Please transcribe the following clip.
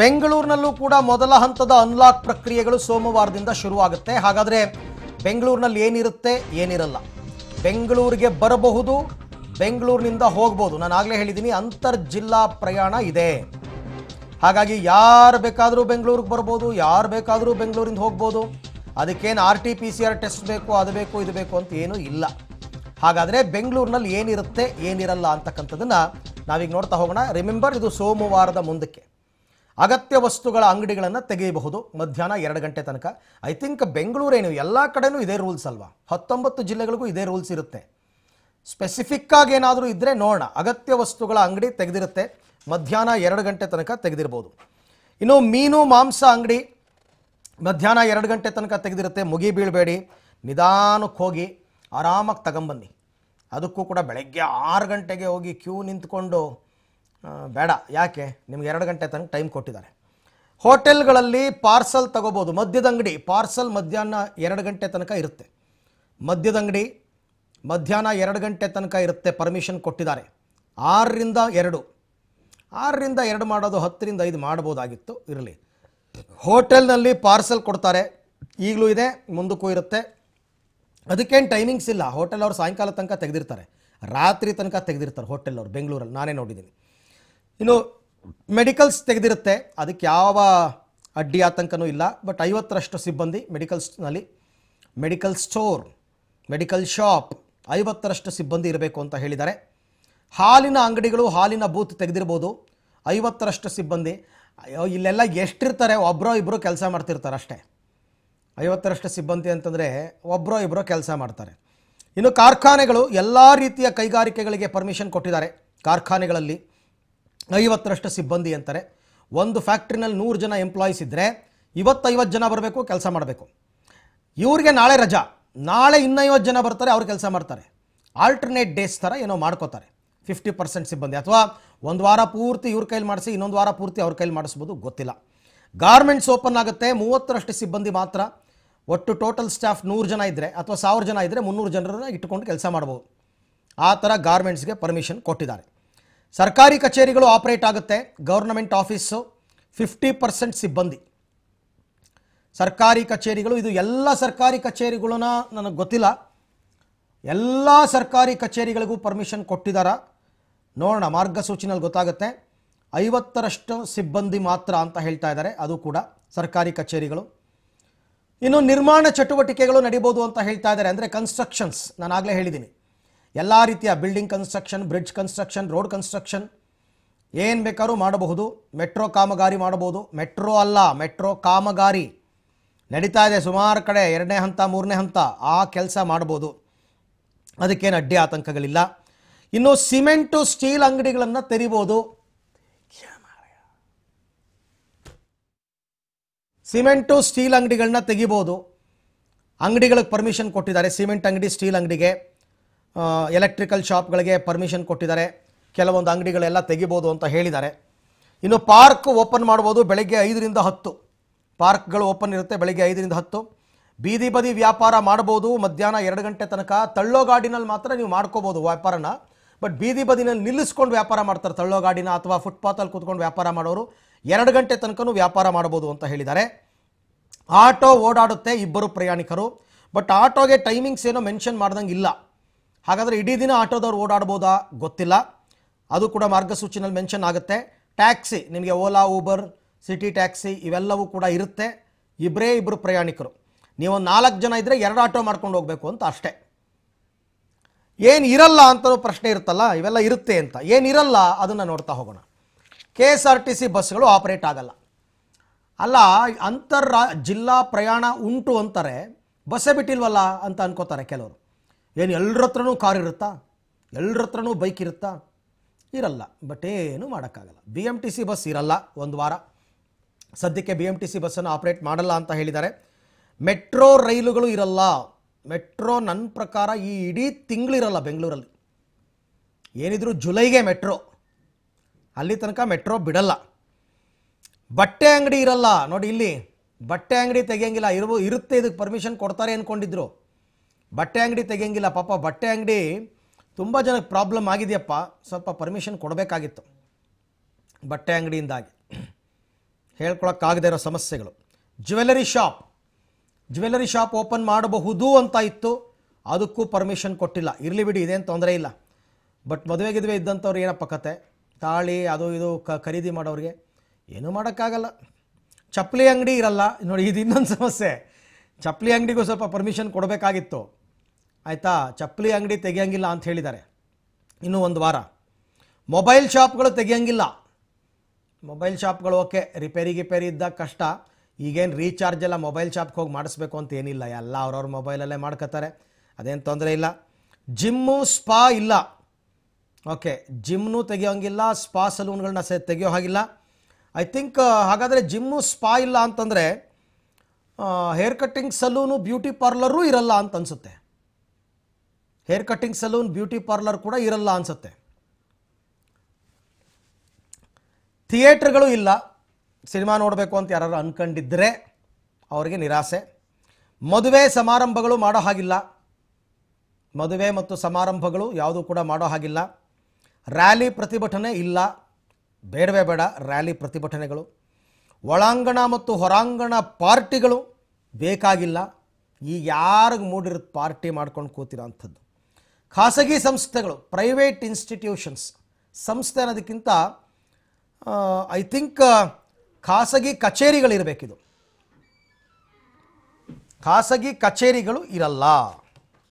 ಬೆಂಗಳೂರಿನಲ್ಲೂ ಕೂಡ ಮೊದಲ ಹಂತದ ಅನ್ಲಾಕ್ ಪ್ರಕ್ರಿಯೆಗಳು ಸೋಮವಾರದಿಂದ ಶುರುವಾಗುತ್ತೆ ಹಾಗಾದರೆ ಬೆಂಗಳೂರಿನಲ್ಲಿ ಏನಿರುತ್ತೆ ಏನಿರಲ್ಲ ಬೆಂಗಳೂರಿಗೆ ಬರಬಹುದು ಬೆಂಗಳೂರಿನಿಂದ ಹೋಗ್ಬೋದು ನಾನು ಆಗಲೇ ಹೇಳಿದ್ದೀನಿ ಅಂತರ್ ಜಿಲ್ಲಾ ಪ್ರಯಾಣ ಇದೆ ಹಾಗಾಗಿ ಯಾರು ಬೇಕಾದರೂ ಬೆಂಗಳೂರಿಗೆ ಬರ್ಬೋದು ಯಾರು ಬೇಕಾದರೂ ಬೆಂಗಳೂರಿಂದ ಹೋಗ್ಬೋದು ಅದಕ್ಕೇನು R T P C R test ಬೇಕು ಅದು ಬೇಕು ಇದು ಬೇಕು ಅಂತ ಏನೂ ಇಲ್ಲ ಹಾಗಾದರೆ ಬೆಂಗಳೂರಿನಲ್ಲಿ ಏನಿರುತ್ತೆ ಏನಿರಲ್ಲ ಅಂತಕ್ಕಂಥದ್ದನ್ನು ನಾವೀಗ ನೋಡ್ತಾ ಹೋಗೋಣ ರಿಮೆಂಬರ್ ಇದು ಸೋಮವಾರದ ಮುಂದಕ್ಕೆ ಅಗತ್ಯ ವಸ್ತುಗಳ ಅಂಗಡಿಗಳನ್ನು ತೆಗೆಯಬಹುದು ಮಧ್ಯಾಹ್ನ ಎರಡು ಗಂಟೆ ತನಕ ಐ ಥಿಂಕ್ ಬೆಂಗಳೂರೇನು ಎಲ್ಲ ಕಡೆನೂ ಇದೇ ರೂಲ್ಸ್ ಅಲ್ವಾ ಹತ್ತೊಂಬತ್ತು ಜಿಲ್ಲೆಗಳಿಗೂ ಇದೇ ರೂಲ್ಸ್ ಇರುತ್ತೆ ಸ್ಪೆಸಿಫಿಕ್ಕಾಗಿ ಏನಾದರೂ ಇದ್ದರೆ ನೋಡೋಣ ಅಗತ್ಯ ವಸ್ತುಗಳ ಅಂಗಡಿ ತೆಗೆದಿರುತ್ತೆ ಮಧ್ಯಾಹ್ನ ಎರಡು ಗಂಟೆ ತನಕ ತೆಗೆದಿರ್ಬೋದು ಇನ್ನು ಮೀನು ಮಾಂಸ ಅಂಗಡಿ ಮಧ್ಯಾಹ್ನ ಎರಡು ಗಂಟೆ ತನಕ ತೆಗೆದಿರುತ್ತೆ ಮುಗಿ ಬೀಳಬೇಡಿ ನಿಧಾನಕ್ಕೆ ಹೋಗಿ ಆರಾಮಾಗಿ ತಗೊಂಬನ್ನಿ ಅದಕ್ಕೂ ಕೂಡ ಬೆಳಗ್ಗೆ ಆರು ಗಂಟೆಗೆ ಹೋಗಿ ಕ್ಯೂ ನಿಂತ್ಕೊಂಡು ಬೇಡ ಯಾಕೆ ನಿಮ್ಗೆ ಎರಡು ಗಂಟೆ ತನಕ ಟೈಮ್ ಕೊಟ್ಟಿದ್ದಾರೆ ಹೋಟೆಲ್ಗಳಲ್ಲಿ ಪಾರ್ಸಲ್ ತಗೋಬೋದು ಮದ್ಯದ ಅಂಗಡಿ ಪಾರ್ಸಲ್ ಮಧ್ಯಾಹ್ನ ಎರಡು ಗಂಟೆ ತನಕ ಇರುತ್ತೆ ಮದ್ಯದ ಅಂಗಡಿ ಮಧ್ಯಾಹ್ನ ಎರಡು ಗಂಟೆ ತನಕ ಇರುತ್ತೆ ಪರ್ಮಿಷನ್ ಕೊಟ್ಟಿದ್ದಾರೆ ಆರರಿಂದ ಎರಡು ಆರರಿಂದ ಎರಡು ಮಾಡೋದು ಹತ್ತರಿಂದ ಐದು ಮಾಡ್ಬೋದಾಗಿತ್ತು ಇರಲಿ ಹೋಟೆಲ್ನಲ್ಲಿ ಪಾರ್ಸಲ್ ಕೊಡ್ತಾರೆ ಈಗಲೂ ಇದೆ ಮುಂದಕ್ಕೂ ಇರುತ್ತೆ ಅದಕ್ಕೇನು ಟೈಮಿಂಗ್ಸ್ ಇಲ್ಲ ಹೋಟೆಲ್ ಅವರು ಸಾಯಂಕಾಲ ತನಕ ತೆಗೆದಿರ್ತಾರೆ ರಾತ್ರಿ ತನಕ ತೆಗೆದಿರ್ತಾರೆ ಹೋಟೆಲ್ ಅವರು ಬೆಂಗಳೂರಲ್ಲಿ ನಾನೇ ನೋಡಿದ್ದೀನಿ ಇನ್ನು ಮೆಡಿಕಲ್ಸ್ ತೆಗೆದಿರುತ್ತೆ ಅದಕ್ಕೆ ಯಾವ ಅಡ್ಡಿ ಆತಂಕನೂ ಇಲ್ಲ ಬಟ್ ಐವತ್ತರಷ್ಟು ಸಿಬ್ಬಂದಿ ಮೆಡಿಕಲ್ಸ್ನಲ್ಲಿ ಮೆಡಿಕಲ್ ಸ್ಟೋರ್ ಮೆಡಿಕಲ್ ಶಾಪ್ ಐವತ್ತರಷ್ಟು ಸಿಬ್ಬಂದಿ ಇರಬೇಕು ಅಂತ ಹೇಳಿದ್ದಾರೆ ಹಾಲಿನ ಅಂಗಡಿಗಳು ಹಾಲಿನ ಬೂತ್ ತೆಗೆದಿರ್ಬೋದು ಐವತ್ತರಷ್ಟು ಸಿಬ್ಬಂದಿ ಇಲ್ಲೆಲ್ಲ ಎಷ್ಟಿರ್ತಾರೆ ಒಬ್ಬರೋ ಇಬ್ಬರು ಕೆಲಸ ಮಾಡ್ತಿರ್ತಾರೆ ಅಷ್ಟೇ ಐವತ್ತರಷ್ಟು ಸಿಬ್ಬಂದಿ ಅಂತಂದರೆ ಒಬ್ಬರೋ ಇಬ್ಬರೋ ಕೆಲಸ ಮಾಡ್ತಾರೆ ಇನ್ನು ಕಾರ್ಖಾನೆಗಳು ಎಲ್ಲ ರೀತಿಯ ಕೈಗಾರಿಕೆಗಳಿಗೆ ಪರ್ಮಿಷನ್ ಕೊಟ್ಟಿದ್ದಾರೆ ಕಾರ್ಖಾನೆಗಳಲ್ಲಿ ಐವತ್ತರಷ್ಟು ಸಿಬ್ಬಂದಿ ಅಂತಾರೆ ಒಂದು ಫ್ಯಾಕ್ಟ್ರಿನಲ್ಲಿ ನೂರು ಜನ ಎಂಪ್ಲಾಯೀಸ್ ಇದ್ದರೆ ಇವತ್ತೈವತ್ತು ಜನ ಬರಬೇಕು ಕೆಲಸ ಮಾಡಬೇಕು ಇವ್ರಿಗೆ ನಾಳೆ ರಜಾ ನಾಳೆ ಇನ್ನೈವತ್ತು ಜನ ಬರ್ತಾರೆ ಅವ್ರು ಕೆಲಸ ಮಾಡ್ತಾರೆ ಆಲ್ಟರ್ನೇಟ್ ಡೇಸ್ ಥರ ಏನೋ ಮಾಡ್ಕೋತಾರೆ ಫಿಫ್ಟಿ ಪರ್ಸೆಂಟ್ ಸಿಬ್ಬಂದಿ ಅಥವಾ ಒಂದು ವಾರ ಪೂರ್ತಿ ಇವ್ರ ಕೈಲಿ ಮಾಡಿಸಿ ಇನ್ನೊಂದು ವಾರ ಪೂರ್ತಿ ಅವ್ರ ಕೈಲಿ ಮಾಡಿಸ್ಬೋದು ಗೊತ್ತಿಲ್ಲ ಗಾರ್ಮೆಂಟ್ಸ್ ಓಪನ್ ಆಗುತ್ತೆ ಮೂವತ್ತರಷ್ಟು ಸಿಬ್ಬಂದಿ ಮಾತ್ರ ಒಟ್ಟು ಟೋಟಲ್ ಸ್ಟಾಫ್ ನೂರು ಜನ ಇದ್ದರೆ ಅಥವಾ ಸಾವಿರ ಜನ ಇದ್ದರೆ ಮುನ್ನೂರು ಜನರನ್ನ ಇಟ್ಕೊಂಡು ಕೆಲಸ ಮಾಡ್ಬೋದು ಆ ಥರ ಗಾರ್ಮೆಂಟ್ಸ್ಗೆ ಪರ್ಮಿಷನ್ ಕೊಟ್ಟಿದ್ದಾರೆ ಸರ್ಕಾರಿ ಕಚೇರಿಗಳು ಆಪರೇಟ್ ಆಗುತ್ತೆ ಗೌರ್ನಮೆಂಟ್ ಆಫೀಸು ಫಿಫ್ಟಿ ಪರ್ಸೆಂಟ್ ಸಿಬ್ಬಂದಿ ಸರ್ಕಾರಿ ಕಚೇರಿಗಳು ಇದು ಎಲ್ಲ ಸರ್ಕಾರಿ ಕಚೇರಿಗಳನ್ನ ನನಗೆ ಗೊತ್ತಿಲ್ಲ ಎಲ್ಲ ಸರ್ಕಾರಿ ಕಚೇರಿಗಳಿಗೂ ಪರ್ಮಿಷನ್ ಕೊಟ್ಟಿದ್ದಾರ ನೋಡೋಣ ಮಾರ್ಗಸೂಚಿನಲ್ಲಿ ಗೊತ್ತಾಗುತ್ತೆ ಐವತ್ತರಷ್ಟು ಸಿಬ್ಬಂದಿ ಮಾತ್ರ ಅಂತ ಹೇಳ್ತಾ ಇದ್ದಾರೆ ಅದು ಕೂಡ ಸರ್ಕಾರಿ ಕಚೇರಿಗಳು ಇನ್ನು ನಿರ್ಮಾಣ ಚಟುವಟಿಕೆಗಳು ನಡೀಬೋದು ಅಂತ ಹೇಳ್ತಾ ಇದ್ದಾರೆ ಅಂದರೆ ಕನ್ಸ್ಟ್ರಕ್ಷನ್ಸ್ ನಾನು ಆಗಲೇ ಹೇಳಿದ್ದೀನಿ ಎಲ್ಲ ರೀತಿಯ building construction bridge construction road construction ಏನು ಬೇಕಾದ್ರೂ ಮಾಡಬಹುದು ಮೆಟ್ರೋ ಕಾಮಗಾರಿ ಮಾಡಬಹುದು ಮೆಟ್ರೋ ಅಲ್ಲ ಮೆಟ್ರೋ ಕಾಮಗಾರಿ ನಡೀತಾ ಇದೆ ಸುಮಾರು ಕಡೆ ಎರಡನೇ ಹಂತ ಮೂರನೇ ಹಂತ ಆ ಕೆಲಸ ಮಾಡ್ಬೋದು ಅದಕ್ಕೇನು ಅಡ್ಡಿ ಆತಂಕಗಳಿಲ್ಲ ಇನ್ನು ಸಿಮೆಂಟು ಸ್ಟೀಲ್ ಅಂಗಡಿಗಳನ್ನು ತೆರಿಬೋದು ಸಿಮೆಂಟು ಸ್ಟೀಲ್ ಅಂಗಡಿಗಳನ್ನ ತೆಗಿಬೋದು ಅಂಗಡಿಗಳಿಗೆ ಪರ್ಮಿಷನ್ ಕೊಟ್ಟಿದ್ದಾರೆ ಸಿಮೆಂಟ್ ಅಂಗಡಿ ಸ್ಟೀಲ್ ಅಂಗಡಿಗೆ ಎಲೆಕ್ಟ್ರಿಕಲ್ ಶಾಪ್ಗಳಿಗೆ ಪರ್ಮಿಷನ್ ಕೊಟ್ಟಿದ್ದಾರೆ ಕೆಲವೊಂದು ಅಂಗಡಿಗಳೆಲ್ಲ ತೆಗಿಬೋದು ಅಂತ ಹೇಳಿದ್ದಾರೆ ಇನ್ನು ಪಾರ್ಕ್ ಓಪನ್ ಮಾಡ್ಬೋದು ಬೆಳಗ್ಗೆ ಐದರಿಂದ ಹತ್ತು ಪಾರ್ಕ್ಗಳು ಓಪನ್ ಇರುತ್ತೆ ಬೆಳಗ್ಗೆ ಐದರಿಂದ ಹತ್ತು ಬೀದಿ ಬದಿ ವ್ಯಾಪಾರ ಮಾಡ್ಬೋದು ಮಧ್ಯಾಹ್ನ ಎರಡು ಗಂಟೆ ತನಕ ತಳ್ಳೋ ಗಾಡಿನಲ್ಲಿ ಮಾತ್ರ ನೀವು ಮಾಡ್ಕೋಬೋದು ವ್ಯಾಪಾರನ ಬಟ್ ಬೀದಿ ಬದಿನಲ್ಲಿ ನಿಲ್ಲಿಸ್ಕೊಂಡು ವ್ಯಾಪಾರ ಮಾಡ್ತಾರೆ ತಳ್ಳೋ ಗಾಡಿನ ಅಥವಾ ಫುಟ್ಪಾತಲ್ಲಿ ಕೂತ್ಕೊಂಡು ವ್ಯಾಪಾರ ಮಾಡೋರು ಎರಡು ಗಂಟೆ ತನಕನೂ ವ್ಯಾಪಾರ ಮಾಡ್ಬೋದು ಅಂತ ಹೇಳಿದ್ದಾರೆ ಆಟೋ ಓಡಾಡುತ್ತೆ ಇಬ್ಬರು ಪ್ರಯಾಣಿಕರು ಬಟ್ ಆಟೋಗೆ ಟೈಮಿಂಗ್ಸ್ ಏನೋ ಮೆನ್ಷನ್ ಮಾಡ್ದಂಗೆ ಇಲ್ಲ ಹಾಗಾದರೆ ಇಡೀ ದಿನ ಆಟೋದವ್ರು ಓಡಾಡ್ಬೋದಾ ಗೊತ್ತಿಲ್ಲ ಅದು ಕೂಡ ಮಾರ್ಗಸೂಚಿನಲ್ಲಿ ಮೆನ್ಷನ್ ಆಗುತ್ತೆ ಟ್ಯಾಕ್ಸಿ ನಿಮಗೆ ಓಲಾ ಊಬರ್ ಸಿಟಿ ಟ್ಯಾಕ್ಸಿ ಇವೆಲ್ಲವೂ ಕೂಡ ಇರುತ್ತೆ ಇಬ್ಬರೇ ಇಬ್ಬರು ಪ್ರಯಾಣಿಕರು ನೀವು ನಾಲ್ಕು ಜನ ಇದ್ದರೆ ಎರಡು ಆಟೋ ಮಾಡ್ಕೊಂಡು ಹೋಗಬೇಕು ಅಂತ ಅಷ್ಟೇ ಏನು ಇರಲ್ಲ ಅಂತಲೂ ಪ್ರಶ್ನೆ ಇರುತ್ತಲ್ಲ ಇವೆಲ್ಲ ಇರುತ್ತೆ ಅಂತ ಏನಿರಲ್ಲ ಅದನ್ನು ನೋಡ್ತಾ ಹೋಗೋಣ K S R T C ಬಸ್ಗಳು ಆಪ್ರೇಟ್ ಆಗಲ್ಲ ಅಲ್ಲ ಅಂತರ್ ಜಿಲ್ಲಾ ಪ್ರಯಾಣ ಉಂಟು ಅಂತಾರೆ ಬಸ್ಸೇ ಬಿಟ್ಟಿಲ್ವಲ್ಲ ಅಂತ ಅನ್ಕೋತಾರೆ ಕೆಲವರು ಏನು ಎಲ್ಲರ ಹತ್ರನೂ ಕಾರ್ ಇರುತ್ತಾ ಎಲ್ಲರ ಹತ್ರನೂ ಬೈಕ್ ಇರುತ್ತಾ ಇರಲ್ಲ ಬಟ್ ಏನು ಮಾಡೋಕ್ಕಾಗಲ್ಲ B M T C bus ಇರಲ್ಲ ಒಂದು ವಾರ ಸದ್ಯಕ್ಕೆ ಬಿ ಎಮ್ ಟಿ ಸಿ ಬಸ್ಸನ್ನು ಆಪ್ರೇಟ್ ಮಾಡಲ್ಲ ಅಂತ ಹೇಳಿದ್ದಾರೆ ಮೆಟ್ರೋ ರೈಲುಗಳು ಇರಲ್ಲ ಮೆಟ್ರೋ ನನ್ನ ಪ್ರಕಾರ ಈ ಇಡೀ ತಿಂಗಳಿರಲ್ಲ ಬೆಂಗಳೂರಲ್ಲಿ ಏನಿದ್ರು ಜುಲೈಗೆ ಮೆಟ್ರೋ ಅಲ್ಲಿ ತನಕ ಮೆಟ್ರೋ ಬಿಡಲ್ಲ ಬಟ್ಟೆ ಅಂಗಡಿ ಇರಲ್ಲ ನೋಡಿ ಇಲ್ಲಿ ಬಟ್ಟೆ ಅಂಗಡಿ ತೆಗಿಯಂಗಿಲ್ಲ ಇರುವ ಇರುತ್ತೆ ಇದಕ್ಕೆ ಪರ್ಮಿಷನ್ ಕೊಡ್ತಾರೆ ಅಂದ್ಕೊಂಡಿದ್ರು ಬಟ್ಟೆ ಅಂಗಡಿ ತೆಗೆಯಂಗಿಲ್ಲ ಪಾಪ ಬಟ್ಟೆ ಅಂಗಡಿ ತುಂಬ ಜನಕ್ಕೆ ಪ್ರಾಬ್ಲಮ್ ಆಗಿದೆಯಪ್ಪ ಸ್ವಲ್ಪ ಪರ್ಮಿಷನ್ ಕೊಡಬೇಕಾಗಿತ್ತು ಬಟ್ಟೆ ಅಂಗಡಿಯಿಂದಾಗಿ ಹೇಳ್ಕೊಳಕ್ಕಾಗದೇ ಇರೋ ಸಮಸ್ಯೆಗಳು jewellery shop jewellery shop open ಮಾಡಬಹುದು ಅಂತ ಇತ್ತು ಅದಕ್ಕೂ ಪರ್ಮಿಷನ್ ಕೊಟ್ಟಿಲ್ಲ ಇರಲಿ ಬಿಡಿ ಇದೇನು ತೊಂದರೆ ಇಲ್ಲ ಬಟ್ ಮದುವೆಗಿದ್ವೆ ಇದ್ದಂಥವ್ರು ಏನಪ್ಪ ಕತೆ ತಾಳಿ ಅದು ಇದು ಕ ಖರೀದಿ ಮಾಡೋರಿಗೆ ಏನೂ ಮಾಡೋಕ್ಕಾಗಲ್ಲ ಚಪ್ಪಲಿ ಅಂಗಡಿ ಇರಲ್ಲ ನೋಡಿ ಇದು ಇನ್ನೊಂದು ಸಮಸ್ಯೆ ಚಪ್ಪಲಿ ಅಂಗಡಿಗೂ ಸ್ವಲ್ಪ ಪರ್ಮಿಷನ್ ಕೊಡಬೇಕಾಗಿತ್ತು ಆಯಿತಾ ಚಪ್ಪಲಿ ಅಂಗಡಿ ತೆಗಿಯಂಗಿಲ್ಲ ಅಂತ ಹೇಳಿದ್ದಾರೆ ಇನ್ನೂ ಒಂದು ವಾರ ಮೊಬೈಲ್ ಶಾಪ್ಗಳು ತೆಗಿಯಂಗಿಲ್ಲ ಮೊಬೈಲ್ ಶಾಪ್ಗಳು ಓಕೆ ರಿಪೇರಿ ಗಿಪೇರಿ ಇದ್ದಾಗ ಕಷ್ಟ ಈಗೇನು ರೀಚಾರ್ಜ್ ಎಲ್ಲ ಮೊಬೈಲ್ ಶಾಪ್ಗೆ ಹೋಗಿ ಮಾಡಿಸ್ಬೇಕು ಅಂತ ಏನಿಲ್ಲ ಎಲ್ಲ ಅವ್ರವ್ರ ಮೊಬೈಲಲ್ಲೇ ಮಾಡ್ಕೋತಾರೆ ಅದೇನು ತೊಂದರೆ ಇಲ್ಲ ಜಿಮ್ಮು ಸ್ಪಾ ಇಲ್ಲ ಓಕೆ ಜಿಮ್ನು ತೆಗಿಯೋಂಗಿಲ್ಲ ಸ್ಪಾ ಸಲೂನ್ಗಳನ್ನ ಸಹ ತೆಗಿಯೋ ಹಾಗಿಲ್ಲ ಐ ಥಿಂಕ್ ಹಾಗಾದರೆ ಜಿಮ್ಮು ಸ್ಪಾ ಇಲ್ಲ ಅಂತಂದರೆ hair cutting salon beauty parlour ಇರಲ್ಲ ಅಂತ ಅನಿಸುತ್ತೆ hair cutting salon beauty parlour ಕೂಡ ಇರಲ್ಲ ಅನಿಸುತ್ತೆ ಥಿಯೇಟ್ರ್ಗಳು ಇಲ್ಲ ಸಿನಿಮಾ ನೋಡಬೇಕು ಅಂತ ಯಾರು ಅಂದ್ಕೊಂಡಿದ್ದರೆ ಅವರಿಗೆ ನಿರಾಸೆ ಮದುವೆ ಸಮಾರಂಭಗಳು ಮಾಡೋ ಹಾಗಿಲ್ಲ ಮದುವೆ ಮತ್ತು ಸಮಾರಂಭಗಳು ಯಾವುದೂ ಕೂಡ ಮಾಡೋ ಹಾಗಿಲ್ಲ ರ್ಯಾಲಿ ಪ್ರತಿಭಟನೆ ಇಲ್ಲ ಬೇಡವೇ ಬೇಡ ರ್ಯಾಲಿ ಪ್ರತಿಭಟನೆಗಳು ಒಳಾಂಗಣ ಮತ್ತು ಹೊರಾಂಗಣ ಪಾರ್ಟಿಗಳು ಬೇಕಾಗಿಲ್ಲ ಈಗ ಯಾರಿಗೆ ಮೂಡಿರೋದು ಪಾರ್ಟಿ ಮಾಡ್ಕೊಂಡು ಕೂತಿರೋ ಅಂಥದ್ದು ಖಾಸಗಿ ಸಂಸ್ಥೆಗಳು ಪ್ರೈವೇಟ್ ಇನ್ಸ್ಟಿಟ್ಯೂಷನ್ಸ್ ಸಂಸ್ಥೆ ಅನ್ನೋದಕ್ಕಿಂತ ಐ ಥಿಂಕ್ ಖಾಸಗಿ ಕಚೇರಿಗಳಿರಬೇಕಿದು ಖಾಸಗಿ ಕಚೇರಿಗಳು ಇರಲ್ಲ